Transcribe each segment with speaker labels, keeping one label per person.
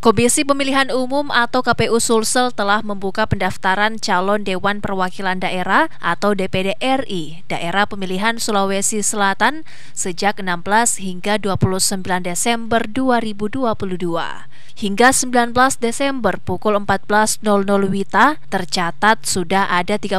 Speaker 1: Komisi Pemilihan Umum atau KPU Sulsel telah membuka pendaftaran calon Dewan Perwakilan Daerah atau DPD RI Daerah Pemilihan Sulawesi Selatan sejak 16 hingga 29 Desember 2022. Hingga 19 Desember pukul 14.00 WITA tercatat sudah ada 35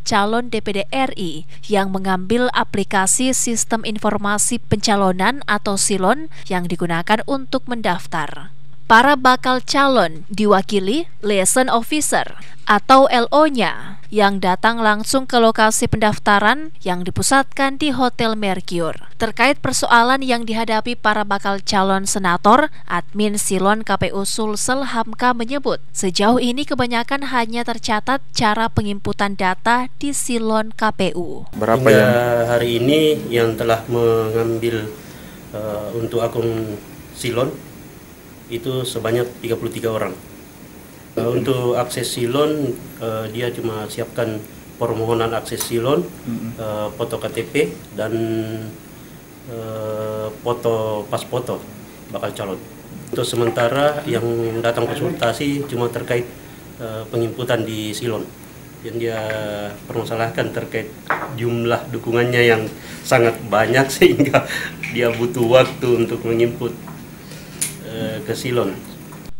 Speaker 1: calon DPD RI yang mengambil aplikasi Sistem Informasi Pencalonan atau SILON yang digunakan untuk mendaftar para bakal calon diwakili liaison officer atau LO-nya yang datang langsung ke lokasi pendaftaran yang dipusatkan di Hotel Mercure. Terkait persoalan yang dihadapi para bakal calon senator, admin Silon KPU Sulsel Hamka menyebut, sejauh ini kebanyakan hanya tercatat cara pengimputan data di Silon KPU.
Speaker 2: Berapa Hingga yang hari ini yang telah mengambil uh, untuk akun Silon itu sebanyak 33 orang. Uh, Untuk akses silon uh, dia cuma siapkan permohonan akses silon, hmm. uh, foto KTP dan uh, foto pas foto bakal calon. Untuk sementara yang datang konsultasi cuma terkait uh, penginputan di silon yang dia permasalahkan terkait jumlah dukungannya yang sangat banyak sehingga dia butuh waktu untuk menginput ke Silon.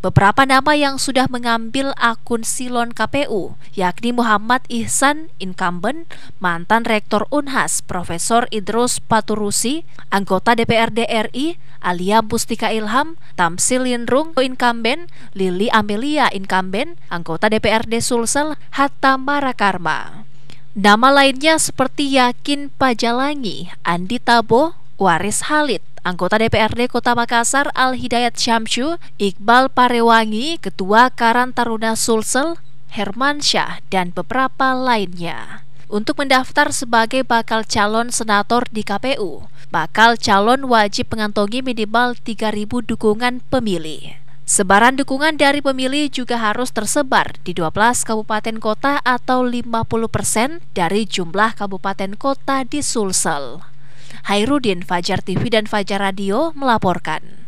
Speaker 1: Beberapa nama yang sudah mengambil akun Silon KPU, yakni Muhammad Ihsan, incumbent, mantan Rektor Unhas, Profesor Idrus Paturusi, anggota DPRD RI, Alia Pustika Ilham, Tamsil Yenrung incumbent, Lili Amelia, incumbent, anggota DPRD Sulsel, Hatta Marakarma. Nama lainnya seperti Yakin Pajalangi, Andi Tabo, Waris Halid, anggota DPRD Kota Makassar Al Hidayat Syamsu, Iqbal Parewangi, Ketua Karan Taruna Sulsel, Herman Syah, dan beberapa lainnya untuk mendaftar sebagai bakal calon senator di KPU. Bakal calon wajib mengantongi minimal 3.000 dukungan pemilih. Sebaran dukungan dari pemilih juga harus tersebar di 12 kabupaten kota atau 50% persen dari jumlah kabupaten kota di Sulsel. Hairudin Fajar TV dan Fajar Radio melaporkan.